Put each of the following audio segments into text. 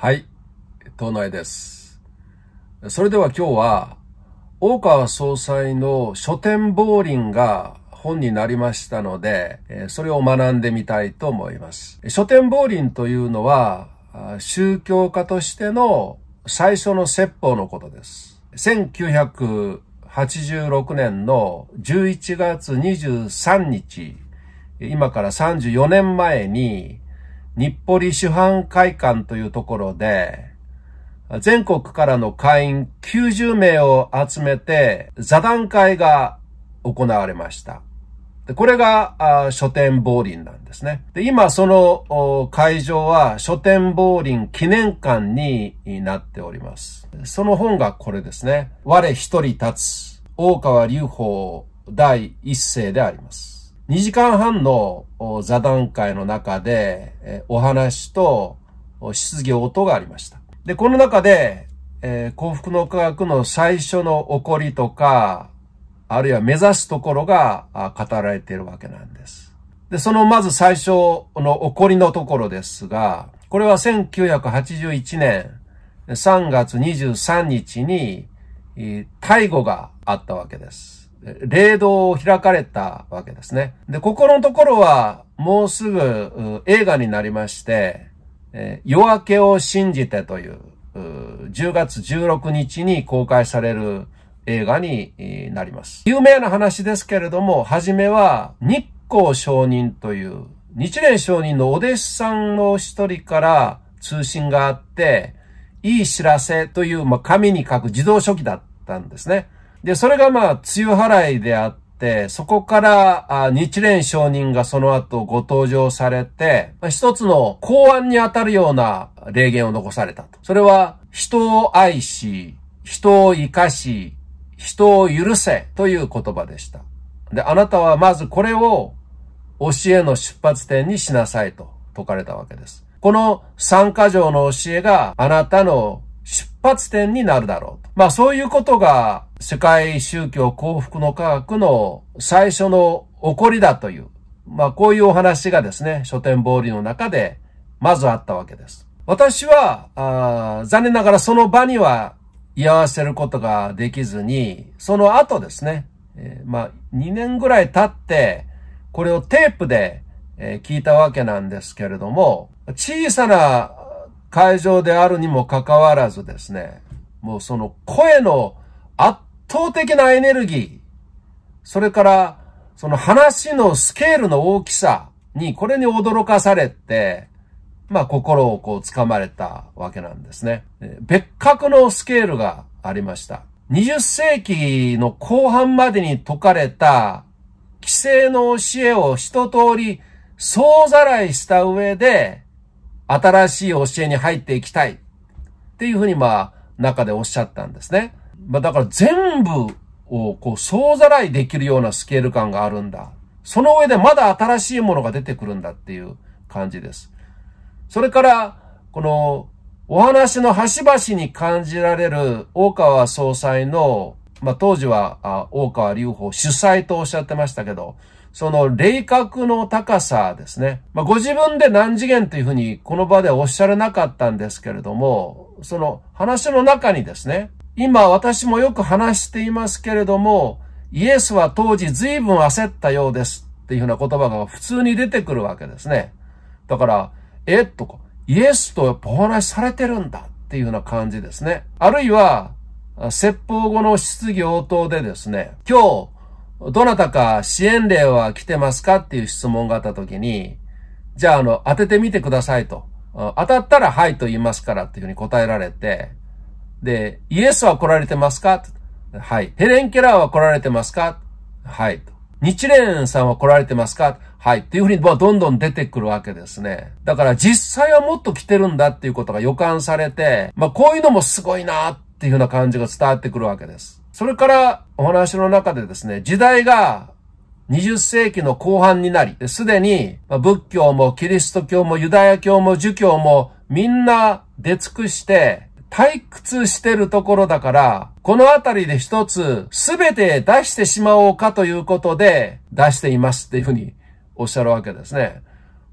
はい、党内です。それでは今日は、大川総裁の書店亡林が本になりましたので、それを学んでみたいと思います。書店亡林というのは、宗教家としての最初の説法のことです。1986年の11月23日、今から34年前に、日暮里主犯会館というところで、全国からの会員90名を集めて座談会が行われました。でこれが書店リンなんですね。で今その会場は書店リン記念館になっております。その本がこれですね。我一人立つ大川隆法第一世であります。2時間半の座談会の中で、お話と質疑応答がありました。で、この中で、えー、幸福の科学の最初の起こりとか、あるいは目指すところが語られているわけなんです。で、そのまず最初の起こりのところですが、これは1981年3月23日に、えー、大語があったわけです。霊堂を開かれたわけですね。で、ここのところは、もうすぐ映画になりまして、夜明けを信じてという、10月16日に公開される映画になります。有名な話ですけれども、はじめは日光商人という日蓮商人のお弟子さんの一人から通信があって、いい知らせという、まあ、紙に書く自動書記だったんですね。で、それがまあ、梅雨払いであって、そこからあ日蓮上人がその後ご登場されて、まあ、一つの公安にあたるような霊言を残されたと。それは、人を愛し、人を生かし、人を許せという言葉でした。で、あなたはまずこれを教えの出発点にしなさいと説かれたわけです。この三箇条の教えがあなたの出発点になるだろうと。まあそういうことが世界宗教幸福の科学の最初の起こりだという、まあこういうお話がですね、書店ボーリの中でまずあったわけです。私は、あ残念ながらその場には居合わせることができずに、その後ですね、えー、まあ2年ぐらい経って、これをテープで、え聞いたわけなんですけれども、小さな会場であるにもかかわらずですね、もうその声の圧倒的なエネルギー、それからその話のスケールの大きさにこれに驚かされて、まあ心をこう掴まれたわけなんですね。別格のスケールがありました。20世紀の後半までに解かれた規制の教えを一通り総ざらいした上で、新しい教えに入っていきたいっていうふうにまあ中でおっしゃったんですね。まあ、だから全部をこう総ざらいできるようなスケール感があるんだ。その上でまだ新しいものが出てくるんだっていう感じです。それから、このお話の端々に感じられる大川総裁の、まあ、当時は大川隆法主催とおっしゃってましたけど、その霊格の高さですね。まあ、ご自分で何次元というふうにこの場でおっしゃらなかったんですけれども、その話の中にですね、今私もよく話していますけれども、イエスは当時随分焦ったようですっていうふうな言葉が普通に出てくるわけですね。だから、えっとか、イエスとお話されてるんだっていうような感じですね。あるいは、説法後の質疑応答でですね、今日、どなたか支援例は来てますかっていう質問があった時に、じゃあ、あの、当ててみてくださいと。当たったらはいと言いますからっていうふうに答えられて、で、イエスは来られてますかはい。ヘレン・ケラーは来られてますかはい。日蓮さんは来られてますかはい。っていうふうに、まあ、どんどん出てくるわけですね。だから実際はもっと来てるんだっていうことが予感されて、まあ、こういうのもすごいなっていうふうな感じが伝わってくるわけです。それからお話の中でですね、時代が20世紀の後半になり、すでに仏教もキリスト教もユダヤ教も儒教もみんな出尽くして、退屈してるところだから、このあたりで一つ全て出してしまおうかということで出していますっていうふうにおっしゃるわけですね。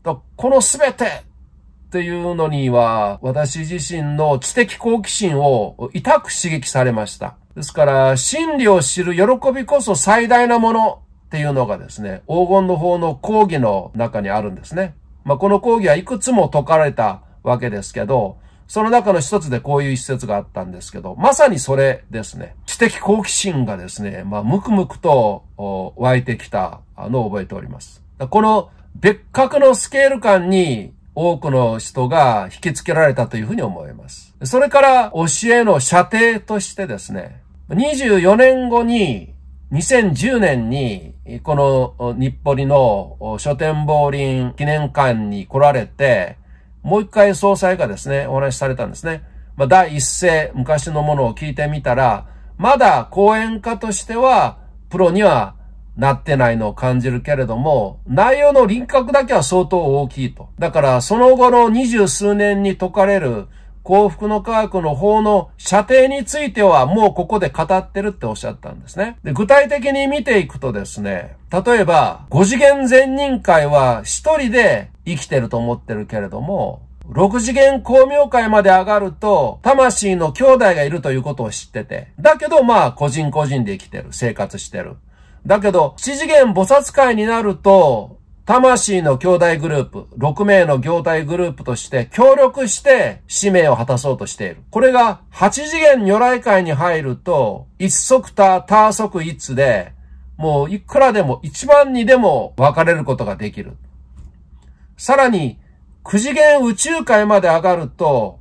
この全てっていうのには私自身の知的好奇心を痛く刺激されました。ですから、真理を知る喜びこそ最大なものっていうのがですね、黄金の方の講義の中にあるんですね。まあ、この講義はいくつも解かれたわけですけど、その中の一つでこういう一節があったんですけど、まさにそれですね。知的好奇心がですね、まあ、むくむくと湧いてきたのを覚えております。この別格のスケール感に多くの人が引きつけられたというふうに思います。それから教えの射程としてですね、24年後に2010年に、この日暮里の書店暴林記念館に来られて、もう一回総裁がですね、お話しされたんですね。まあ、第一声、昔のものを聞いてみたら、まだ講演家としては、プロにはなってないのを感じるけれども、内容の輪郭だけは相当大きいと。だから、その後の二十数年に解かれる幸福の科学の法の射程についてはもうここで語ってるっておっしゃったんですね。で具体的に見ていくとですね、例えば、5次元全人会は一人で生きてると思ってるけれども、6次元光明会まで上がると、魂の兄弟がいるということを知ってて。だけどまあ、個人個人で生きてる。生活してる。だけど、7次元菩薩会になると、魂の兄弟グループ、6名の業態グループとして協力して使命を果たそうとしている。これが8次元如来界に入ると、一足多、多足一で、もういくらでも一番にでも分かれることができる。さらに、9次元宇宙界まで上がると、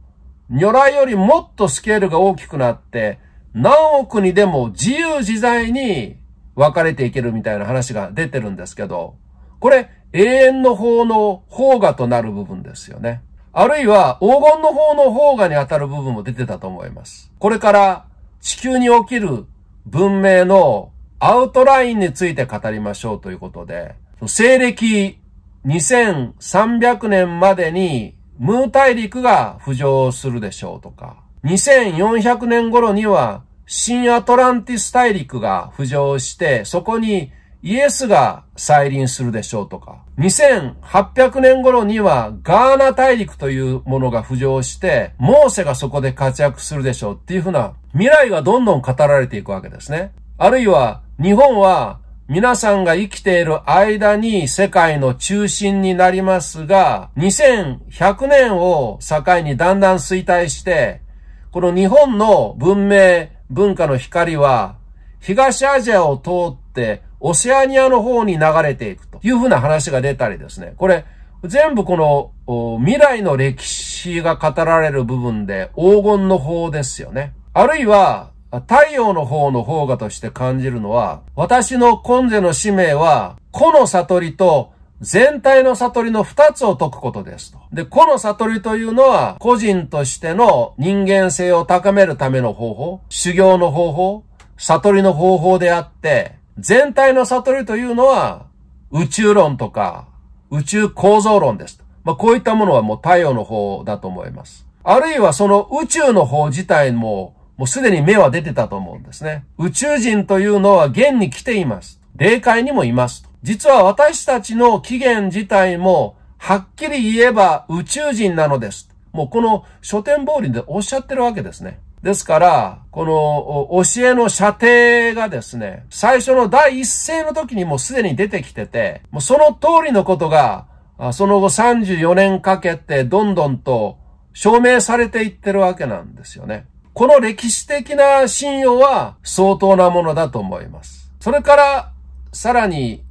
如来よりもっとスケールが大きくなって、何億にでも自由自在に分かれていけるみたいな話が出てるんですけど、これ、永遠の方の方がとなる部分ですよね。あるいは黄金の方の方がに当たる部分も出てたと思います。これから地球に起きる文明のアウトラインについて語りましょうということで、西暦2300年までにムー大陸が浮上するでしょうとか、2400年頃には新アトランティス大陸が浮上して、そこにイエスが再臨するでしょうとか、2800年頃にはガーナ大陸というものが浮上して、モーセがそこで活躍するでしょうっていうふうな未来がどんどん語られていくわけですね。あるいは日本は皆さんが生きている間に世界の中心になりますが、2100年を境にだんだん衰退して、この日本の文明、文化の光は、東アジアを通ってオセアニアの方に流れていくというふうな話が出たりですね。これ、全部この未来の歴史が語られる部分で黄金の方ですよね。あるいは太陽の方の方がとして感じるのは、私の今世の使命は、この悟りと全体の悟りの二つを解くことですと。で、この悟りというのは、個人としての人間性を高めるための方法、修行の方法、悟りの方法であって、全体の悟りというのは、宇宙論とか、宇宙構造論です。まあ、こういったものはもう太陽の方だと思います。あるいはその宇宙の方自体も、もうすでに目は出てたと思うんですね。宇宙人というのは現に来ています。霊界にもいます。実は私たちの起源自体も、はっきり言えば宇宙人なのです。もうこの書店通りでおっしゃってるわけですね。ですから、この教えの射程がですね、最初の第一声の時にもうすでに出てきてて、もうその通りのことが、その後34年かけてどんどんと証明されていってるわけなんですよね。この歴史的な信用は相当なものだと思います。それから、さらに、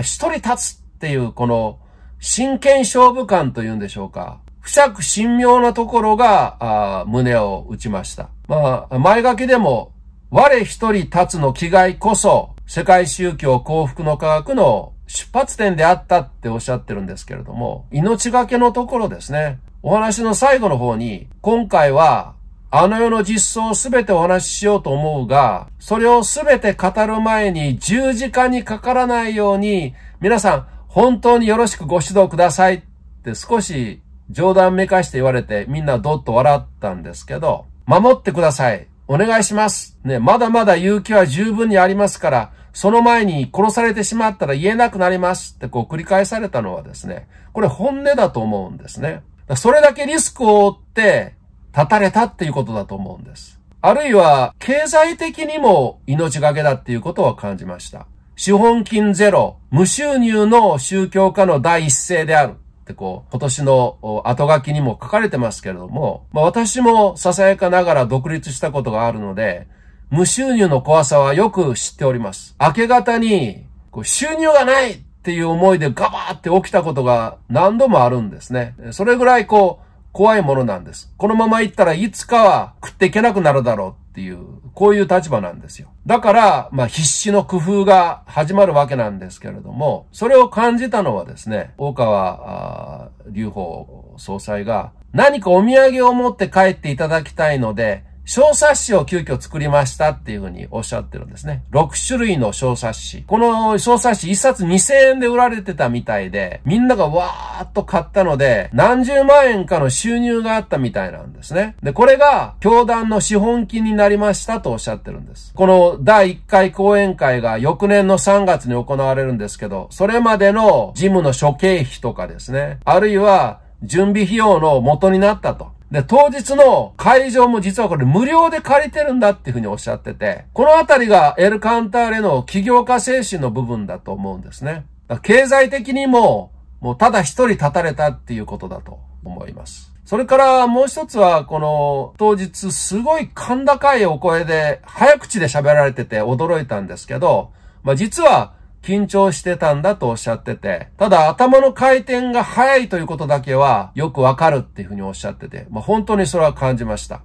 一人立つっていうこの真剣勝負感というんでしょうか。くしゃく神妙なところが、あ胸を打ちました。まあ、前書きでも、我一人立つの気概こそ、世界宗教幸福の科学の出発点であったっておっしゃってるんですけれども、命がけのところですね。お話の最後の方に、今回は、あの世の実相をすべてお話ししようと思うが、それをすべて語る前に十字架にかからないように、皆さん、本当によろしくご指導くださいって少し冗談めかして言われてみんなどっと笑ったんですけど、守ってください。お願いします。ね、まだまだ勇気は十分にありますから、その前に殺されてしまったら言えなくなりますってこう繰り返されたのはですね、これ本音だと思うんですね。それだけリスクを負って立たれたっていうことだと思うんです。あるいは経済的にも命がけだっていうことは感じました。資本金ゼロ、無収入の宗教家の第一声である。ってこう、今年の後書きにも書かれてますけれども、まあ、私もささやかながら独立したことがあるので、無収入の怖さはよく知っております。明け方に、こう収入がないっていう思いでガバーって起きたことが何度もあるんですね。それぐらいこう、怖いものなんです。このまま行ったらいつかは食っていけなくなるだろうっていう、こういう立場なんですよ。だから、まあ必死の工夫が始まるわけなんですけれども、それを感じたのはですね、大川隆法総裁が、何かお土産を持って帰っていただきたいので、小冊子を急遽作りましたっていうふうにおっしゃってるんですね。6種類の小冊子。この小冊子1冊2000円で売られてたみたいで、みんながわーっと買ったので、何十万円かの収入があったみたいなんですね。で、これが教団の資本金になりましたとおっしゃってるんです。この第1回講演会が翌年の3月に行われるんですけど、それまでの事務の諸経費とかですね、あるいは準備費用の元になったと。で、当日の会場も実はこれ無料で借りてるんだっていうふうにおっしゃってて、このあたりがエルカンターレの起業家精神の部分だと思うんですね。経済的にも、もうただ一人立たれたっていうことだと思います。それからもう一つは、この当日すごい甲高いお声で早口で喋られてて驚いたんですけど、まあ実は緊張してたんだとおっしゃってて、ただ頭の回転が速いということだけはよくわかるっていうふうにおっしゃってて、まあ、本当にそれは感じました。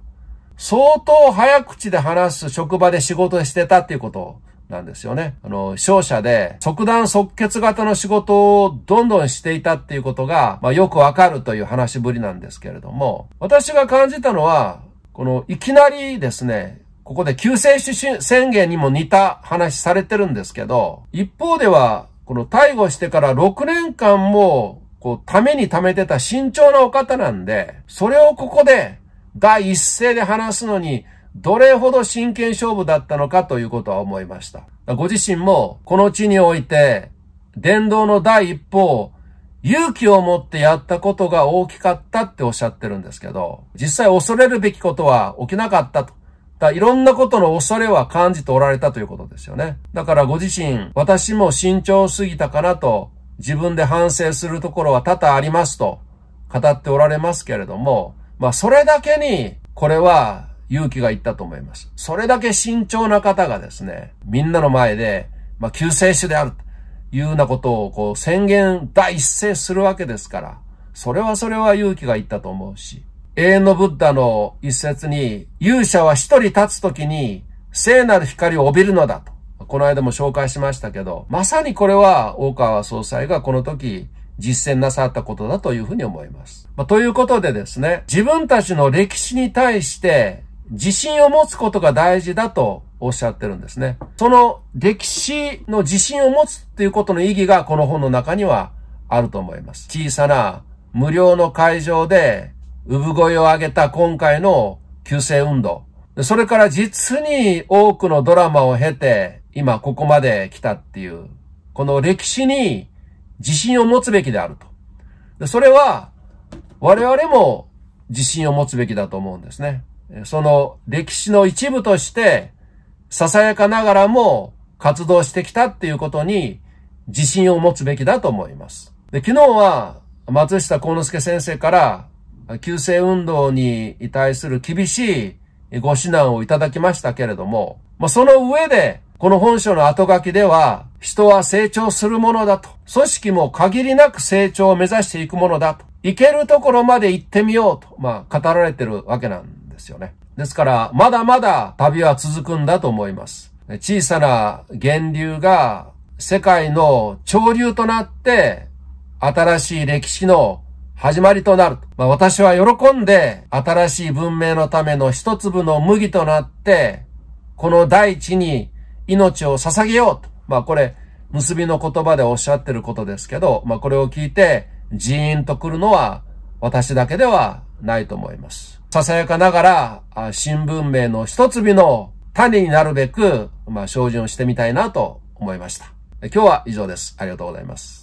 相当早口で話す職場で仕事してたっていうことなんですよね。あの、商社で即断即決型の仕事をどんどんしていたっていうことが、まあ、よくわかるという話ぶりなんですけれども、私が感じたのは、このいきなりですね、ここで救世主宣言にも似た話されてるんですけど、一方では、この逮捕してから6年間も、こう、ために貯めてた慎重なお方なんで、それをここで第一声で話すのに、どれほど真剣勝負だったのかということは思いました。ご自身も、この地において、伝道の第一歩を勇気を持ってやったことが大きかったっておっしゃってるんですけど、実際恐れるべきことは起きなかったと。っいろんなことの恐れは感じておられたということですよね。だからご自身、私も慎重すぎたかなと、自分で反省するところは多々ありますと語っておられますけれども、まあそれだけに、これは勇気がいったと思います。それだけ慎重な方がですね、みんなの前で、まあ救世主であるというようなことをこう宣言第一声するわけですから、それはそれは勇気がいったと思うし、永遠のブッダの一節に、勇者は一人立つときに聖なる光を帯びるのだと。この間も紹介しましたけど、まさにこれは大川総裁がこの時実践なさったことだというふうに思います。まあ、ということでですね、自分たちの歴史に対して自信を持つことが大事だとおっしゃってるんですね。その歴史の自信を持つっていうことの意義がこの本の中にはあると思います。小さな無料の会場で産声を上げた今回の救世運動。それから実に多くのドラマを経て、今ここまで来たっていう、この歴史に自信を持つべきであると。それは、我々も自信を持つべきだと思うんですね。その歴史の一部として、ささやかながらも活動してきたっていうことに自信を持つべきだと思います。で昨日は松下幸之助先生から救世運動に対する厳しいご指南をいただきましたけれども、まあ、その上で、この本書の後書きでは、人は成長するものだと。組織も限りなく成長を目指していくものだと。行けるところまで行ってみようと、まあ、語られてるわけなんですよね。ですから、まだまだ旅は続くんだと思います。小さな源流が世界の潮流となって、新しい歴史の始まりとなると。まあ、私は喜んで、新しい文明のための一粒の麦となって、この大地に命を捧げようと。まあ、これ、結びの言葉でおっしゃってることですけど、まあ、これを聞いて、ジーンと来るのは、私だけではないと思います。ささやかながら、新文明の一粒の種になるべく、まあ、精進をしてみたいなと思いました。今日は以上です。ありがとうございます。